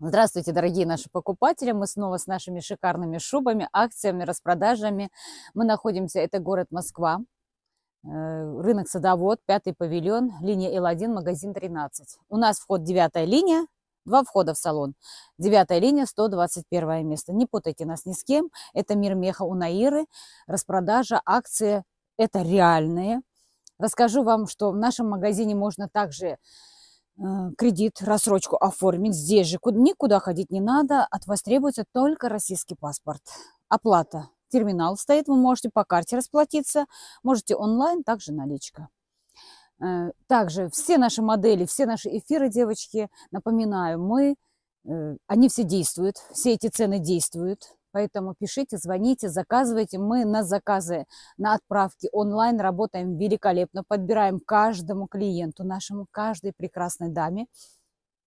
Здравствуйте, дорогие наши покупатели! Мы снова с нашими шикарными шубами, акциями, распродажами. Мы находимся, это город Москва, э, рынок Садовод, пятый павильон, линия L1, магазин 13. У нас вход девятая линия, два входа в салон. Девятая линия, 121 место. Не путайте нас ни с кем. Это мир меха у Наиры, распродажа, акции. Это реальные. Расскажу вам, что в нашем магазине можно также Э, кредит, рассрочку оформить здесь же. Никуда ходить не надо. От вас требуется только российский паспорт. Оплата. Терминал стоит, вы можете по карте расплатиться, можете онлайн, также наличка. Э, также все наши модели, все наши эфиры, девочки, напоминаю, мы, э, они все действуют, все эти цены действуют. Поэтому пишите, звоните, заказывайте. Мы на заказы, на отправки онлайн работаем великолепно. Подбираем каждому клиенту, нашему каждой прекрасной даме.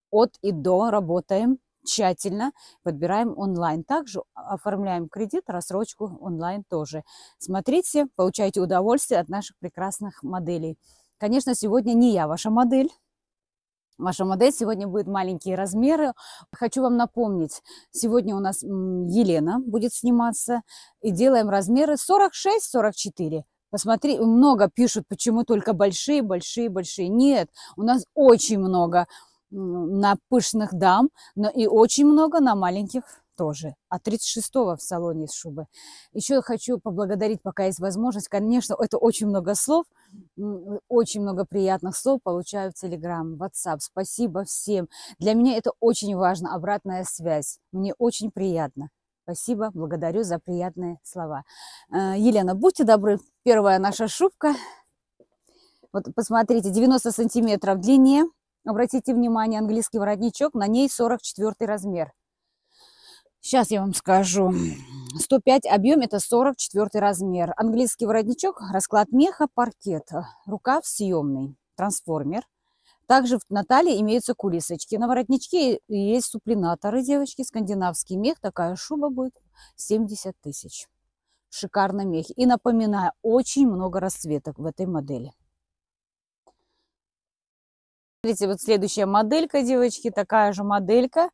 От и до работаем тщательно, подбираем онлайн. Также оформляем кредит, рассрочку онлайн тоже. Смотрите, получайте удовольствие от наших прекрасных моделей. Конечно, сегодня не я ваша модель, Ваша модель сегодня будет маленькие размеры. Хочу вам напомнить, сегодня у нас Елена будет сниматься. И делаем размеры 46-44. Посмотри, много пишут, почему только большие, большие, большие. Нет, у нас очень много на пышных дам, но и очень много на маленьких тоже. А 36-го в салоне из шубы. Еще хочу поблагодарить, пока есть возможность. Конечно, это очень много слов, очень много приятных слов получаю в Telegram, WhatsApp. Спасибо всем. Для меня это очень важно, обратная связь. Мне очень приятно. Спасибо, благодарю за приятные слова. Э, Елена, будьте добры, первая наша шубка. Вот посмотрите, 90 сантиметров в длине. Обратите внимание, английский воротничок, на ней 44 размер. Сейчас я вам скажу. 105 объем – это 44 размер. Английский воротничок, расклад меха, паркет. Рукав съемный, трансформер. Также в талии имеются кулисочки. На воротничке есть суплинаторы, девочки. Скандинавский мех, такая шуба будет 70 тысяч. Шикарный мех. И напоминаю, очень много расцветок в этой модели. Смотрите, вот следующая моделька, девочки, такая же моделька.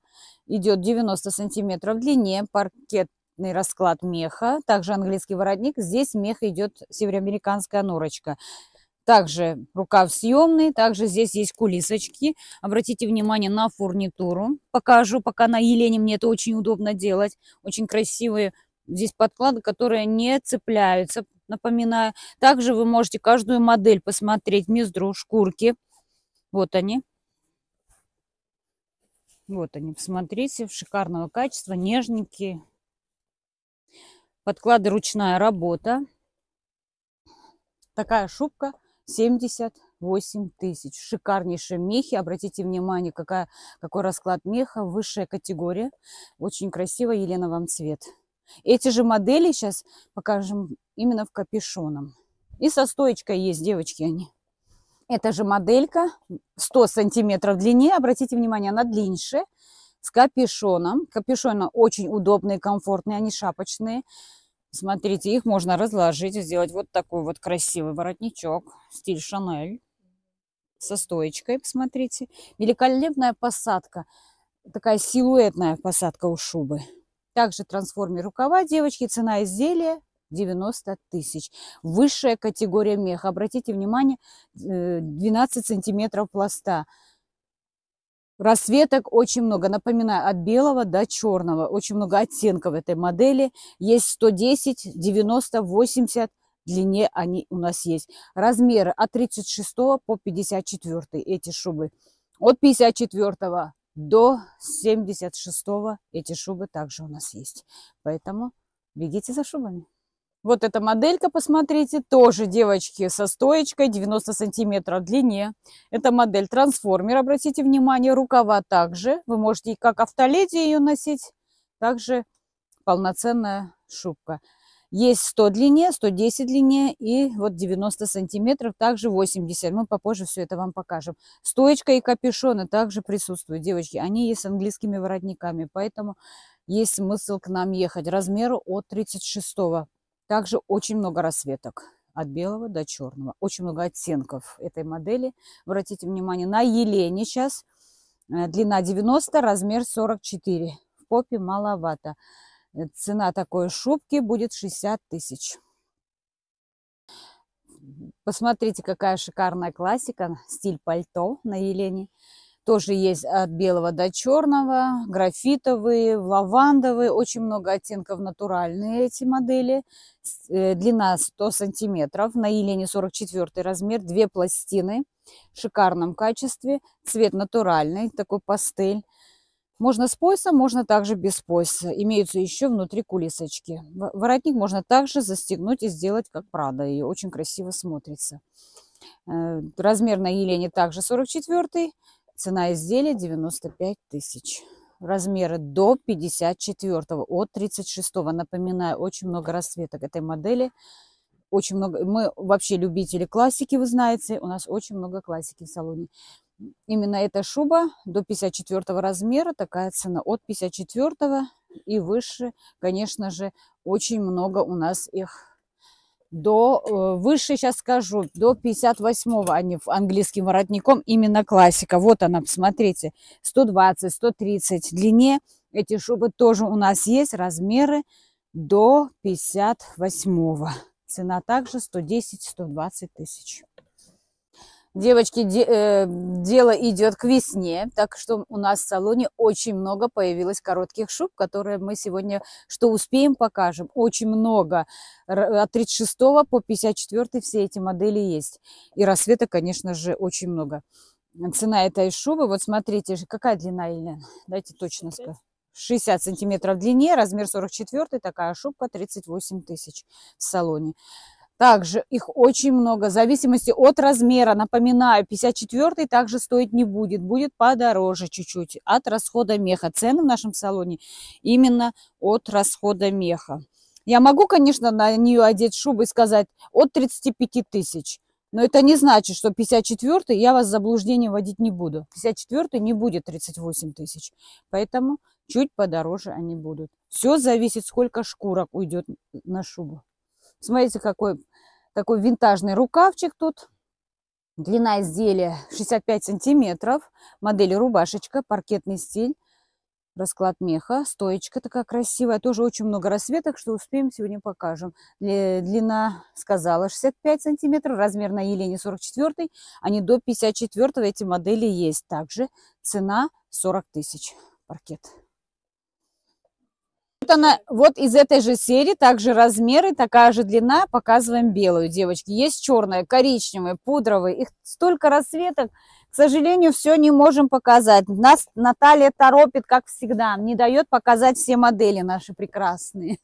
Идет 90 сантиметров в длине, паркетный расклад меха, также английский воротник. Здесь мех идет североамериканская норочка. Также рукав съемный, также здесь есть кулисочки. Обратите внимание на фурнитуру. Покажу, пока на Елене мне это очень удобно делать. Очень красивые здесь подклады, которые не цепляются, напоминаю. Также вы можете каждую модель посмотреть, миздру, шкурки. Вот они. Вот они, посмотрите, шикарного качества, нежненькие. Подклады ручная работа. Такая шубка 78 тысяч. Шикарнейшие мехи. Обратите внимание, какая, какой расклад меха. Высшая категория. Очень красиво, Елена, вам цвет. Эти же модели сейчас покажем именно в капюшоном. И со стоечкой есть, девочки, они. Это же моделька 100 сантиметров длине. Обратите внимание, она длиннее, с капюшоном. Капюшоны очень удобные, комфортные, они шапочные. Смотрите, их можно разложить и сделать вот такой вот красивый воротничок, стиль Шанель, со стоечкой, посмотрите. Великолепная посадка, такая силуэтная посадка у шубы. Также трансформер рукава, девочки, цена изделия 90 тысяч. Высшая категория меха. Обратите внимание, 12 э, сантиметров пласта. Расцветок очень много. Напоминаю, от белого до черного. Очень много оттенков этой модели. Есть 110, 90, 80 длине они у нас есть. Размеры от 36 по 54 эти шубы. От 54 до 76 эти шубы также у нас есть. Поэтому бегите за шубами. Вот эта моделька, посмотрите, тоже, девочки, со стоечкой 90 сантиметров длине. Это модель трансформер, обратите внимание, рукава также. Вы можете как автоледи ее носить, также полноценная шубка. Есть 100 длине, 110 длине и вот 90 сантиметров, также 80. Мы попозже все это вам покажем. Стоечка и капюшоны также присутствуют, девочки. Они есть с английскими воротниками, поэтому есть смысл к нам ехать. Размеру от 36 также очень много расцветок от белого до черного. Очень много оттенков этой модели. Обратите внимание, на Елене сейчас э, длина 90, размер 44. В попе маловато. Э, цена такой шубки будет 60 тысяч. Посмотрите, какая шикарная классика, стиль пальто на Елене. Тоже есть от белого до черного, графитовые, лавандовые. Очень много оттенков натуральные эти модели. Э, длина 100 сантиметров. На Елене 44 размер. Две пластины в шикарном качестве. Цвет натуральный, такой пастель. Можно с поясом, можно также без пояса. Имеются еще внутри кулисочки. Воротник можно также застегнуть и сделать как Прада. И очень красиво смотрится. Э, размер на Елене также 44 Цена изделия 95 тысяч. Размеры до 54, от 36. Напоминаю, очень много расцветок этой модели. Очень много. Мы вообще любители классики, вы знаете. У нас очень много классики в салоне. Именно эта шуба до 54 размера, такая цена от 54 и выше, конечно же, очень много у нас их до, э, выше сейчас скажу, до 58-го они а английским воротником, именно классика. Вот она, смотрите, 120, 130 длине. Эти шубы тоже у нас есть, размеры до 58-го. Цена также 110-120 тысяч. Девочки, де, э, дело идет к весне, так что у нас в салоне очень много появилось коротких шуб, которые мы сегодня, что успеем, покажем. Очень много. От 36 по 54 все эти модели есть. И рассвета, конечно же, очень много. Цена этой шубы, вот смотрите, какая длина, Елена? Дайте точно скажу. 60 сантиметров в длине, размер 44, такая шубка 38 тысяч в салоне. Также их очень много, в зависимости от размера. Напоминаю, 54 также стоить не будет, будет подороже чуть-чуть от расхода меха. Цены в нашем салоне именно от расхода меха. Я могу, конечно, на нее одеть шубу и сказать от 35 тысяч. Но это не значит, что 54 я вас в заблуждение вводить не буду. 54 не будет 38 тысяч. Поэтому чуть подороже они будут. Все зависит, сколько шкурок уйдет на шубу. Смотрите, какой такой винтажный рукавчик тут. Длина изделия 65 сантиметров. Модель рубашечка, паркетный стиль. Расклад меха, стоечка такая красивая. Тоже очень много расцветок, что успеем сегодня покажем. Длина, сказала, 65 сантиметров. Размер на Елене 44. А не до 54 эти модели есть. Также цена 40 тысяч паркет. Вот она, вот из этой же серии, также размеры, такая же длина, показываем белую, девочки. Есть черная, коричневая, пудровая, их столько расцветок, к сожалению, все не можем показать. Нас Наталья торопит, как всегда, не дает показать все модели наши прекрасные.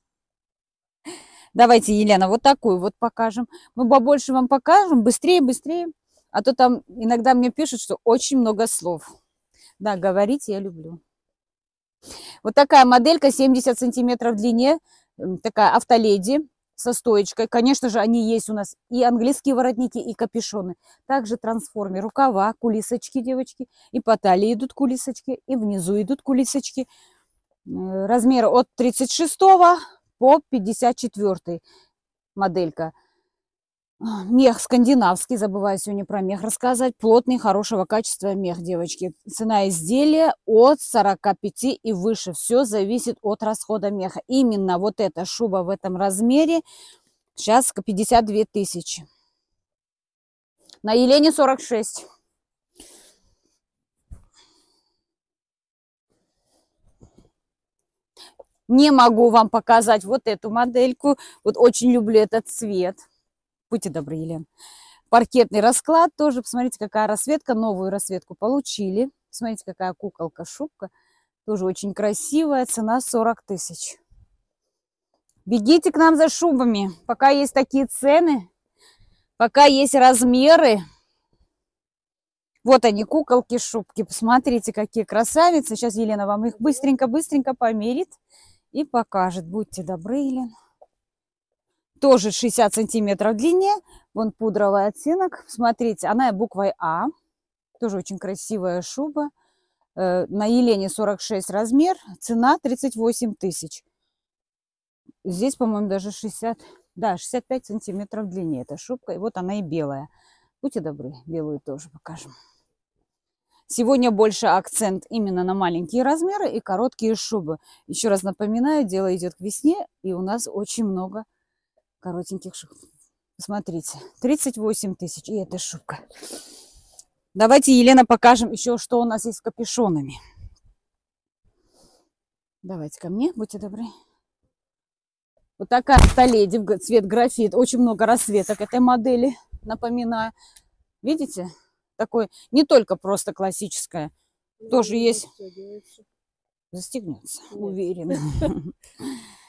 Давайте, Елена, вот такую вот покажем. Мы побольше вам покажем, быстрее, быстрее. А то там иногда мне пишут, что очень много слов. Да, говорить я люблю. Вот такая моделька 70 сантиметров в длине, такая автоледи со стоечкой. Конечно же, они есть у нас и английские воротники, и капюшоны. Также трансформер, рукава, кулисочки, девочки. И по талии идут кулисочки, и внизу идут кулисочки. Э, размер от 36 по 54 моделька. Мех скандинавский, забываю сегодня про мех рассказать. Плотный, хорошего качества мех, девочки. Цена изделия от 45 и выше. Все зависит от расхода меха. Именно вот эта шуба в этом размере сейчас 52 тысячи. На Елене 46. Не могу вам показать вот эту модельку. Вот очень люблю этот цвет. Будьте добры, Елена. Паркетный расклад тоже. Посмотрите, какая расцветка. Новую расцветку получили. Посмотрите, какая куколка, шубка. Тоже очень красивая. Цена 40 тысяч. Бегите к нам за шубами. Пока есть такие цены, пока есть размеры. Вот они, куколки, шубки. Посмотрите, какие красавицы. Сейчас Елена вам их быстренько-быстренько померит и покажет. Будьте добры, Елена тоже 60 сантиметров в длине. Вон пудровый оттенок. Смотрите, она буквой А. Тоже очень красивая шуба. Э, на Елене 46 размер. Цена 38 тысяч. Здесь, по-моему, даже 60... Да, 65 сантиметров в длине эта шубка. И вот она и белая. Будьте добры, белую тоже покажем. Сегодня больше акцент именно на маленькие размеры и короткие шубы. Еще раз напоминаю, дело идет к весне, и у нас очень много коротеньких шуб. Посмотрите, 38 тысяч, и эта шубка. Давайте, Елена, покажем еще, что у нас есть с капюшонами. Давайте ко мне, будьте добры. Вот такая столеди в цвет графит. Очень много расцветок этой модели, напоминаю. Видите? Такой, не только просто классическая. Ну, тоже есть... Застегнется, уверена.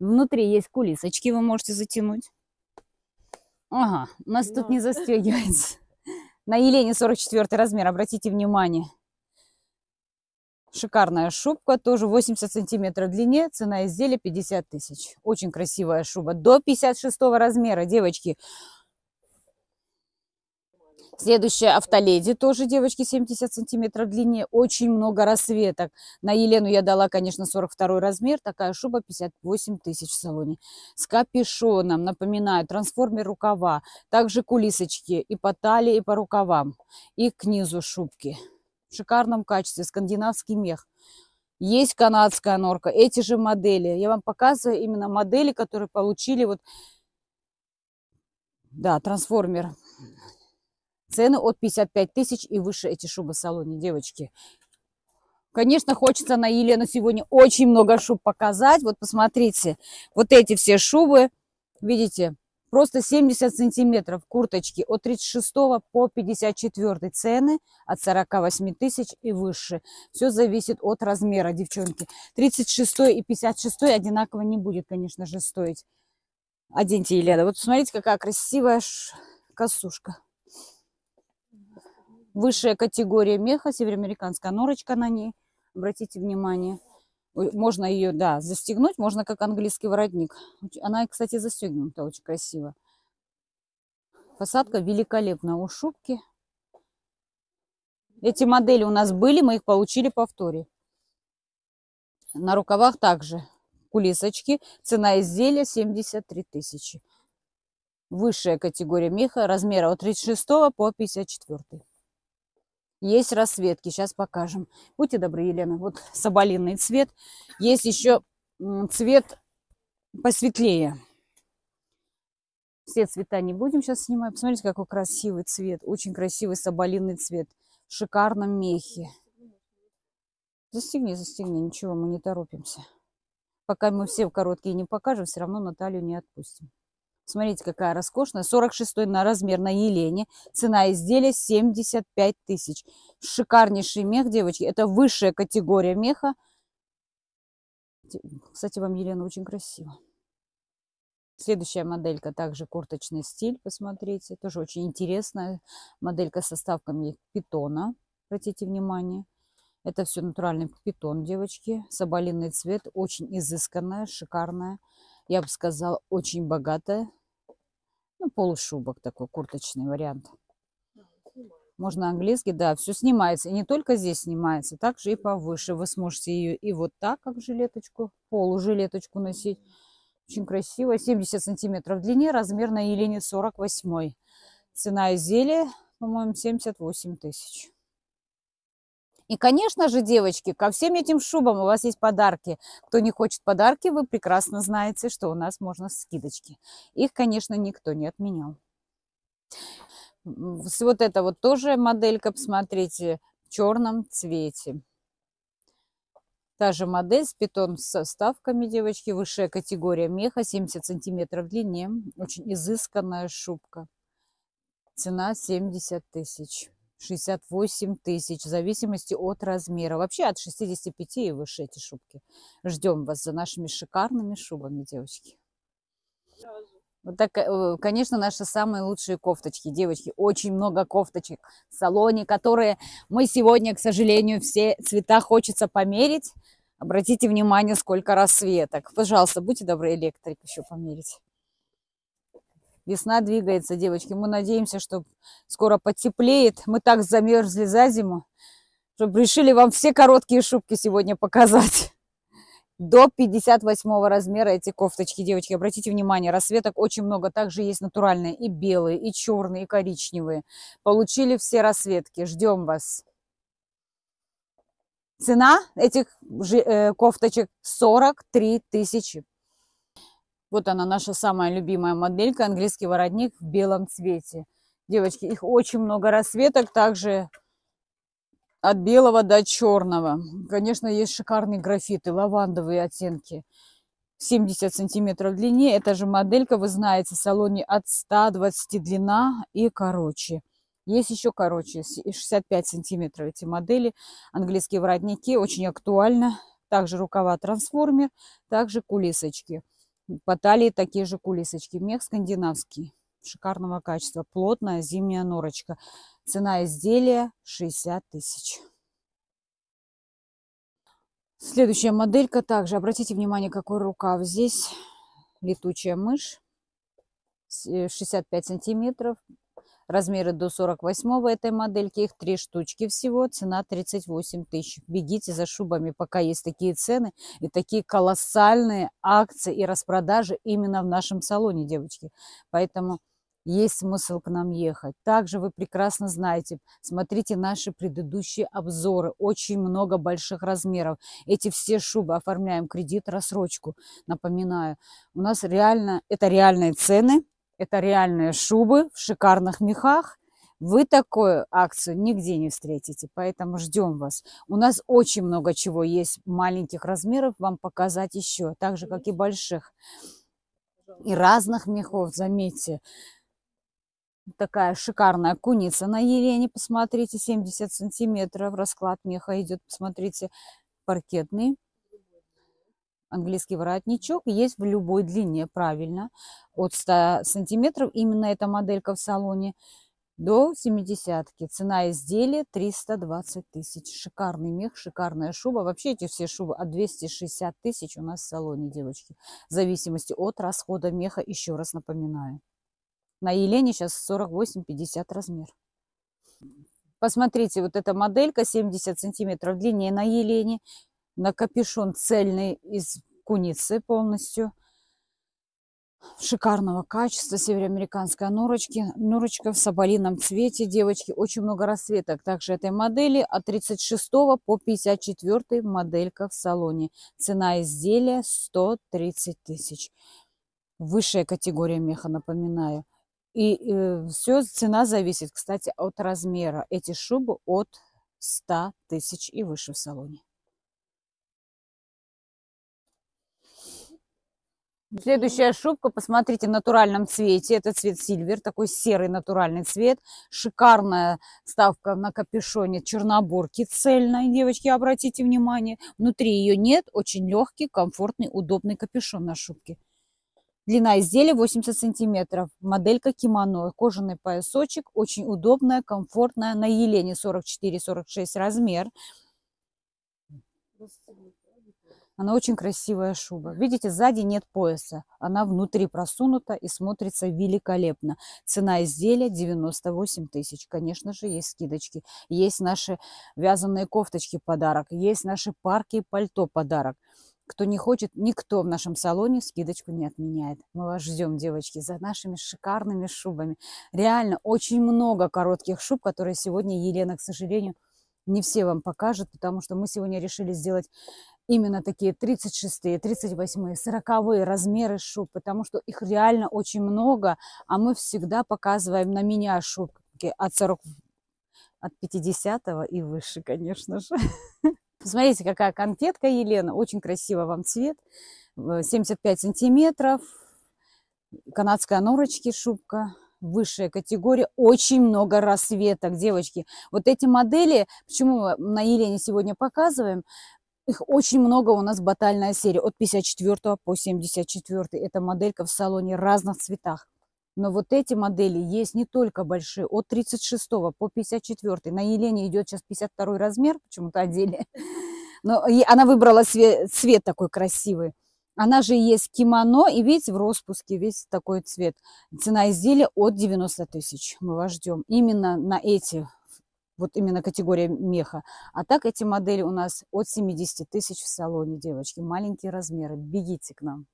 Внутри есть кулис. Очки вы можете затянуть. Ага, у нас Но... тут не застегивается. На Елене 44 размер, обратите внимание. Шикарная шубка, тоже 80 сантиметров длине, цена изделия 50 тысяч. Очень красивая шуба, до 56 размера, девочки. Следующая автоледи, тоже девочки 70 сантиметров длине, очень много расцветок. На Елену я дала, конечно, 42 размер, такая шуба 58 тысяч в салоне. С капюшоном, напоминаю, трансформер рукава, также кулисочки и по талии, и по рукавам, и к низу шубки. В шикарном качестве, скандинавский мех. Есть канадская норка, эти же модели. Я вам показываю именно модели, которые получили вот да, трансформер Цены от 55 тысяч и выше эти шубы в салоне, девочки. Конечно, хочется на Елену сегодня очень много шуб показать. Вот посмотрите, вот эти все шубы, видите, просто 70 сантиметров курточки от 36 по 54 цены от 48 тысяч и выше. Все зависит от размера, девчонки. 36 и 56 одинаково не будет, конечно же, стоить. Оденьте, Елена. Вот смотрите, какая красивая косушка. Высшая категория меха, североамериканская норочка на ней. Обратите внимание. Можно ее, да, застегнуть, можно как английский воротник. Она, кстати, застегнута очень красиво. Посадка великолепна у шубки. Эти модели у нас были, мы их получили повторе. На рукавах также кулисочки. Цена изделия 73 тысячи. Высшая категория меха размера от 36 по 54. Есть рассветки, сейчас покажем. Будьте добры, Елена, вот соболинный цвет. Есть еще цвет посветлее. Все цвета не будем сейчас снимать. Посмотрите, какой красивый цвет. Очень красивый соболинный цвет. В шикарном мехе. Застегни, застегни, ничего, мы не торопимся. Пока мы все короткие не покажем, все равно Наталью не отпустим. Смотрите, какая роскошная. 46 на размер на Елене. Цена изделия 75 тысяч. Шикарнейший мех, девочки. Это высшая категория меха. Кстати, вам Елена очень красиво. Следующая моделька также курточный стиль, посмотрите. Тоже очень интересная моделька со ставками питона. Обратите внимание. Это все натуральный питон, девочки. Соболинный цвет, очень изысканная, шикарная. Я бы сказала, очень богатая. Ну, полушубок такой, курточный вариант. Можно английский, да, все снимается. И не только здесь снимается, также и повыше. Вы сможете ее и вот так, как жилеточку, полужилеточку носить. Очень красиво. 70 сантиметров в длине, размер на Елене 48. Цена изделия, по-моему, 78 тысяч. И, конечно же, девочки, ко всем этим шубам у вас есть подарки. Кто не хочет подарки, вы прекрасно знаете, что у нас можно скидочки. Их, конечно, никто не отменял. Вот это вот тоже моделька, посмотрите, в черном цвете. Та же модель с питон со вставками, девочки, высшая категория меха, 70 сантиметров в длине. Очень изысканная шубка. Цена 70 тысяч. 68 тысяч, в зависимости от размера. Вообще от 65 и выше эти шубки. Ждем вас за нашими шикарными шубами, девочки. Вот так, э, конечно, наши самые лучшие кофточки, девочки. Очень много кофточек в салоне, которые мы сегодня, к сожалению, все цвета хочется померить. Обратите внимание, сколько расцветок. Пожалуйста, будьте добры, электрик еще померить. Весна двигается, девочки. Мы надеемся, что скоро потеплеет. Мы так замерзли за зиму, что решили вам все короткие шубки сегодня показать. До 58 размера эти кофточки, девочки. Обратите внимание, расцветок очень много. Также есть натуральные и белые, и черные, и коричневые. Получили все расцветки. Ждем вас. Цена этих э, кофточек 43 тысячи. Вот она, наша самая любимая моделька, английский воротник в белом цвете. Девочки, их очень много расцветок, также от белого до черного. Конечно, есть шикарные графиты, лавандовые оттенки. 70 сантиметров в длине. Эта же моделька, вы знаете, в салоне от 120 длина и короче. Есть еще короче, 65 сантиметров эти модели. Английские воротники, очень актуально. Также рукава трансформер, также кулисочки. По талии такие же кулисочки. Мех скандинавский. Шикарного качества. Плотная зимняя норочка. Цена изделия 60 тысяч. Следующая моделька также. Обратите внимание, какой рукав здесь. Летучая мышь. 65 э, сантиметров. Размеры до 48 этой модельки, их три штучки всего, цена 38 тысяч. Бегите за шубами, пока есть такие цены и такие колоссальные акции и распродажи именно в нашем салоне, девочки. Поэтому есть смысл к нам ехать. Также вы прекрасно знаете, смотрите наши предыдущие обзоры, очень много больших размеров. Эти все шубы оформляем кредит, рассрочку, напоминаю. У нас реально, это реальные цены, это реальные шубы в шикарных мехах. Вы такую акцию нигде не встретите, поэтому ждем вас. У нас очень много чего есть маленьких размеров, вам показать еще, так же, как и больших. И разных мехов, заметьте. Такая шикарная куница на Елене, посмотрите, 70 сантиметров, расклад меха идет, посмотрите, паркетный английский воротничок есть в любой длине, правильно, от 100 сантиметров, именно эта моделька в салоне, до 70 -ки. Цена изделия 320 тысяч. Шикарный мех, шикарная шуба. Вообще эти все шубы от а 260 тысяч у нас в салоне, девочки. В зависимости от расхода меха, еще раз напоминаю. На Елене сейчас 48-50 размер. Посмотрите, вот эта моделька 70 сантиметров длиннее на Елене. На капюшон цельный из куницы полностью. Шикарного качества североамериканская норочки, норочка в соболином цвете, девочки. Очень много расцветок также этой модели. От 36 по 54 моделька в салоне. Цена изделия 130 тысяч. Высшая категория меха, напоминаю. И э, все, цена зависит, кстати, от размера. Эти шубы от 100 тысяч и выше в салоне. Следующая шубка, посмотрите, в натуральном цвете. Это цвет сильвер, такой серый натуральный цвет. Шикарная ставка на капюшоне черноборки цельной. Девочки, обратите внимание, внутри ее нет. Очень легкий, комфортный, удобный капюшон на шубке. Длина изделия 80 сантиметров. Моделька кимоно. Кожаный поясочек. Очень удобная, комфортная. На Елене 44-46 размер. Она очень красивая шуба. Видите, сзади нет пояса. Она внутри просунута и смотрится великолепно. Цена изделия 98 тысяч. Конечно же, есть скидочки. Есть наши вязаные кофточки подарок. Есть наши парки и пальто подарок. Кто не хочет, никто в нашем салоне скидочку не отменяет. Мы вас ждем, девочки, за нашими шикарными шубами. Реально, очень много коротких шуб, которые сегодня Елена, к сожалению, не все вам покажут, потому что мы сегодня решили сделать именно такие 36, 38, 40 размеры шуб, потому что их реально очень много, а мы всегда показываем на меня шубки от 40, от 50 и выше, конечно же. Посмотрите, какая конфетка, Елена, очень красиво вам цвет, 75 э, сантиметров, канадская норочки шубка, высшая категория, очень много расцветок, девочки. Вот эти модели, почему на Елене сегодня показываем, их очень много у нас батальная серия от 54 по 74. Это моделька в салоне разных цветах. Но вот эти модели есть не только большие, от 36 по 54. На Елене идет сейчас 52 размер, почему-то отдельно. Но она выбрала цвет, цвет такой красивый. Она же есть кимоно, и видите, в распуске весь такой цвет. Цена изделия от 90 тысяч. Мы вас ждем именно на эти, вот именно категория меха. А так эти модели у нас от 70 тысяч в салоне, девочки. Маленькие размеры, бегите к нам.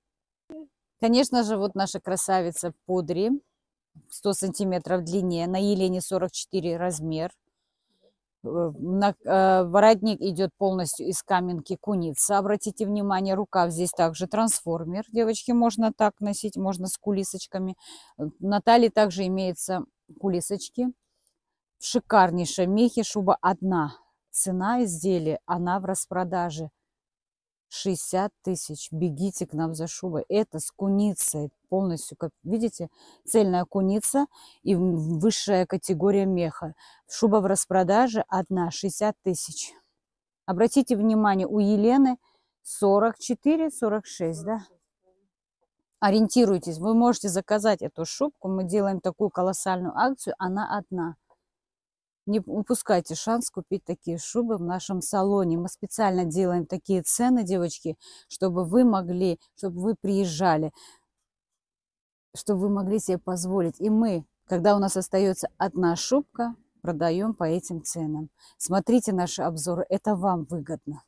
Конечно же, вот наша красавица Подри, 100 сантиметров в длине, на Елене 44 размер. Э, на э, Воротник идет полностью из каменки куница. Обратите внимание, рукав здесь также трансформер. Девочки, можно так носить, можно с кулисочками. Э, на талии также имеются кулисочки. шикарнейшая мехи шуба одна. Цена изделия, она в распродаже. 60 тысяч, бегите к нам за шубой. Это с куницей полностью, как видите, цельная куница и высшая категория меха. Шуба в распродаже одна, 60 тысяч. Обратите внимание, у Елены 44-46, да? Ориентируйтесь, вы можете заказать эту шубку. Мы делаем такую колоссальную акцию, она одна. Не упускайте шанс купить такие шубы в нашем салоне. Мы специально делаем такие цены, девочки, чтобы вы могли, чтобы вы приезжали, чтобы вы могли себе позволить. И мы, когда у нас остается одна шубка, продаем по этим ценам. Смотрите наши обзоры, это вам выгодно.